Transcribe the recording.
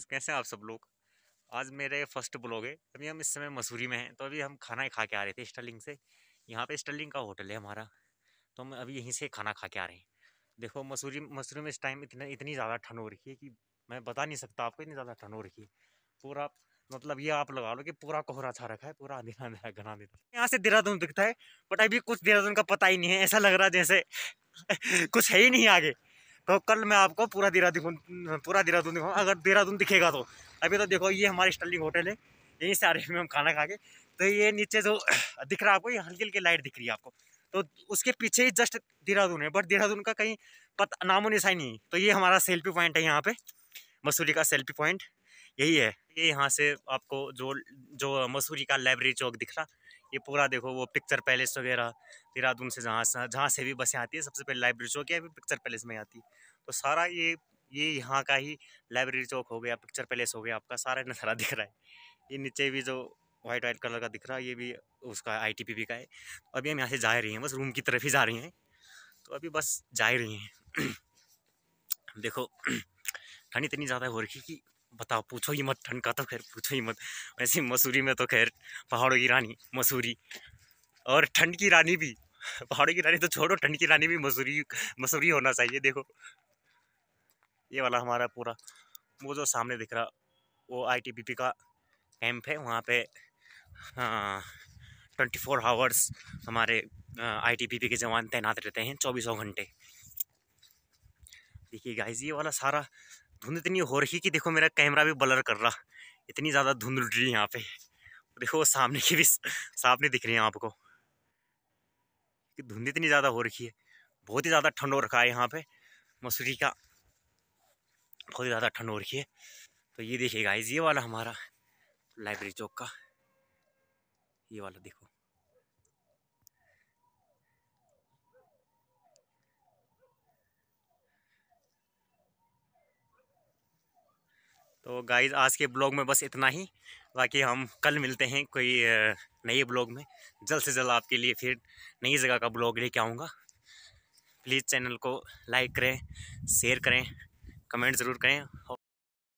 guys कैसे हैं आप सब लोग आज मेरे फर्स्ट ब्लॉग है अभी हम इस समय मसूरी में हैं तो अभी हम खाना ही खा के आ रहे थे स्टर्लिंग से यहाँ पे स्टर्लिंग का होटल है हमारा तो हम अभी यहीं से खाना खा के आ रहे हैं देखो मसूरी मसूरी में इस टाइम इतना इतनी ज़्यादा ठंड हो रखी है कि मैं बता नहीं सकता आपको इतनी ज़्यादा ठंड हो रखी है पूरा मतलब ये आप लगा लो कि पूरा कोहरा छा रखा है पूरा अंधेरा अंधेरा घना अंधेरा यहाँ से देहरादून दिखता है बट अभी कुछ देहरादून का पता ही नहीं है ऐसा लग रहा जैसे कुछ है ही नहीं आगे तो कल मैं आपको पूरा देहरादून पूरा देहरादून दिखाऊँ अगर देहरादून दिखेगा तो अभी तो देखो ये हमारी स्टर्लिंग होटल है यहीं से आ रही हम खाना खा के तो ये नीचे जो दिख रहा है आपको ये हल्की हल्की लाइट दिख रही है आपको तो उसके पीछे ही जस्ट देहरादून है बट देहरादून का कहीं पता नामो निशा नहीं तो ये हमारा सेल्फी पॉइंट है यहाँ पे मसूरी का सेल्फी पॉइंट यही है ये यहाँ से आपको जो जो मसूरी का लाइब्रेरी चौक दिख रहा ये पूरा देखो वो पिक्चर पैलेस वगैरह देहरादून से जहाँ जहाँ से भी बसें आती है सबसे पहले लाइब्रेरी चौक या फिर पिक्चर पैलेस में आती है तो सारा ये ये यहाँ का ही लाइब्रेरी चौक हो गया पिक्चर पैलेस हो गया आपका सारा नज़ारा दिख रहा है ये नीचे भी जो वाइट वाइट कलर का दिख रहा है ये भी उसका आई का है तो अभी हम यहाँ से जा रही हैं बस रूम की तरफ ही जा रही हैं तो अभी बस जा रही हैं देखो ठंड इतनी ज़्यादा हो रखी कि बताओ पूछो ही मत ठंड का तो खैर पूछो ही मत वैसे मसूरी में तो खैर पहाड़ों की रानी मसूरी और ठंड की रानी भी पहाड़ों की रानी तो छोड़ो ठंड की रानी भी मसूरी मसूरी होना चाहिए देखो ये वाला हमारा पूरा वो जो सामने दिख रहा वो आईटीबीपी का कैंप है वहाँ पे ट्वेंटी फोर आवर्स हमारे आईटीबीपी के जवान तैनात रहते हैं चौबीसों घंटे देखिए गाइस ये वाला सारा धुंध इतनी हो रही कि देखो मेरा कैमरा भी ब्लर कर रहा इतनी ज़्यादा धुंध उठ रही है यहाँ पे देखो वो सामने की भी साफ नहीं दिख रही है आपको धुंध इतनी ज़्यादा हो रखी है बहुत ही ज़्यादा ठंड हो रखा है यहाँ पे मसूरी का बहुत ही ज़्यादा ठंड हो रखी है तो ये देखिए गाइज ये वाला हमारा लाइब्रेरी चौक का ये वाला देखो तो गाइज आज के ब्लॉग में बस इतना ही बाकी हम कल मिलते हैं कोई नए ब्लॉग में जल्द से जल्द आपके लिए फिर नई जगह का ब्लॉग लेके आऊँगा प्लीज़ चैनल को लाइक करें शेयर करें कमेंट ज़रूर करें